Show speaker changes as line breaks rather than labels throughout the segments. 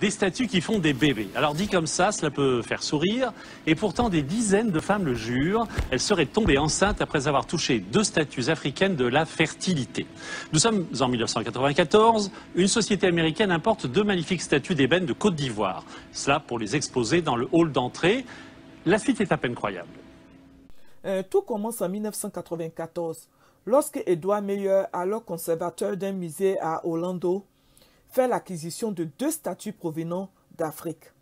des statues qui font des bébés. Alors dit comme ça, cela peut faire sourire, et pourtant des dizaines de femmes le jurent, elles seraient tombées enceintes après avoir touché deux statues africaines de la fertilité. Nous sommes en 1994, une société américaine importe deux magnifiques statues d'ébène de Côte d'Ivoire, cela pour les exposer dans le hall d'entrée. La suite est à peine croyable.
Euh, tout commence en 1994, lorsque Edouard Meyer, alors conservateur d'un musée à Orlando, fait l'acquisition de deux statues provenant d'Afrique,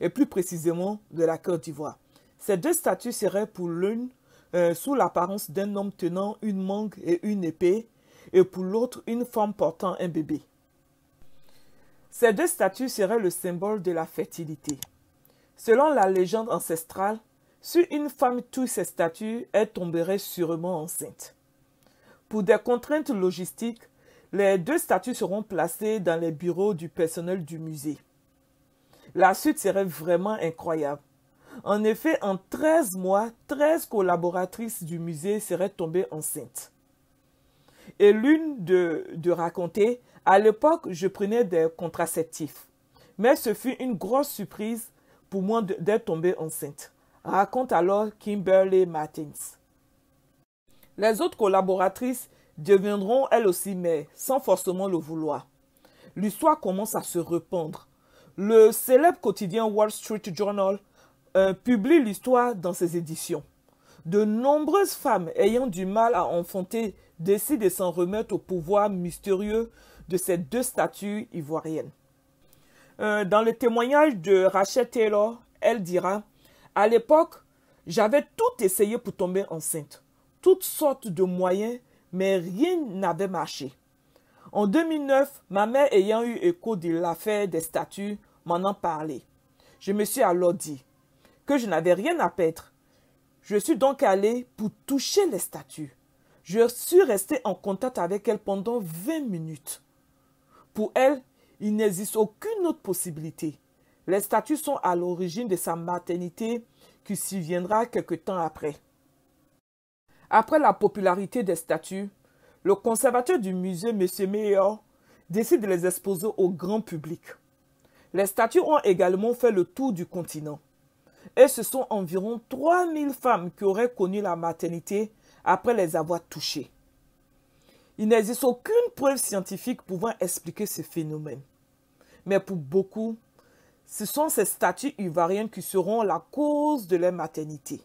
et plus précisément de la Côte d'Ivoire. Ces deux statues seraient pour l'une euh, sous l'apparence d'un homme tenant une mangue et une épée, et pour l'autre une femme portant un bébé. Ces deux statues seraient le symbole de la fertilité. Selon la légende ancestrale, si une femme touche ces statues, elle tomberait sûrement enceinte. Pour des contraintes logistiques, les deux statues seront placées dans les bureaux du personnel du musée. La suite serait vraiment incroyable. En effet, en 13 mois, 13 collaboratrices du musée seraient tombées enceintes. Et l'une de, de raconter, à l'époque, je prenais des contraceptifs. Mais ce fut une grosse surprise pour moi d'être tombée enceinte. Raconte alors Kimberly Martins. Les autres collaboratrices deviendront elles aussi mais sans forcément le vouloir. L'histoire commence à se répandre. Le célèbre quotidien Wall Street Journal euh, publie l'histoire dans ses éditions. De nombreuses femmes ayant du mal à enfanter décident de s'en remettre au pouvoir mystérieux de ces deux statues ivoiriennes. Euh, dans le témoignage de Rachel Taylor, elle dira À l'époque, j'avais tout essayé pour tomber enceinte, toutes sortes de moyens, mais rien n'avait marché. En 2009, ma mère ayant eu écho de l'affaire des statues, m'en a parlé. Je me suis alors dit que je n'avais rien à perdre. Je suis donc allé pour toucher les statues. Je suis resté en contact avec elle pendant 20 minutes. Pour elle, il n'existe aucune autre possibilité. Les statues sont à l'origine de sa maternité qui viendra quelque temps après. Après la popularité des statues, le conservateur du musée, M. Meyer, décide de les exposer au grand public. Les statues ont également fait le tour du continent. Et ce sont environ 3000 femmes qui auraient connu la maternité après les avoir touchées. Il n'existe aucune preuve scientifique pouvant expliquer ce phénomène. Mais pour beaucoup, ce sont ces statues ivoiriennes qui seront la cause de leur maternité.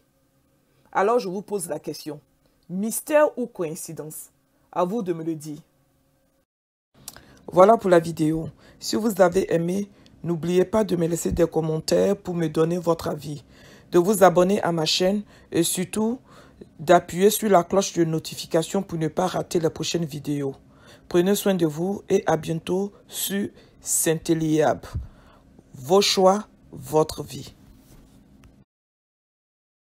Alors je vous pose la question. Mystère ou coïncidence À vous de me le dire. Voilà pour la vidéo. Si vous avez aimé, n'oubliez pas de me laisser des commentaires pour me donner votre avis, de vous abonner à ma chaîne et surtout d'appuyer sur la cloche de notification pour ne pas rater les prochaines vidéos. Prenez soin de vous et à bientôt sur Saint-Eliab. Vos choix, votre vie.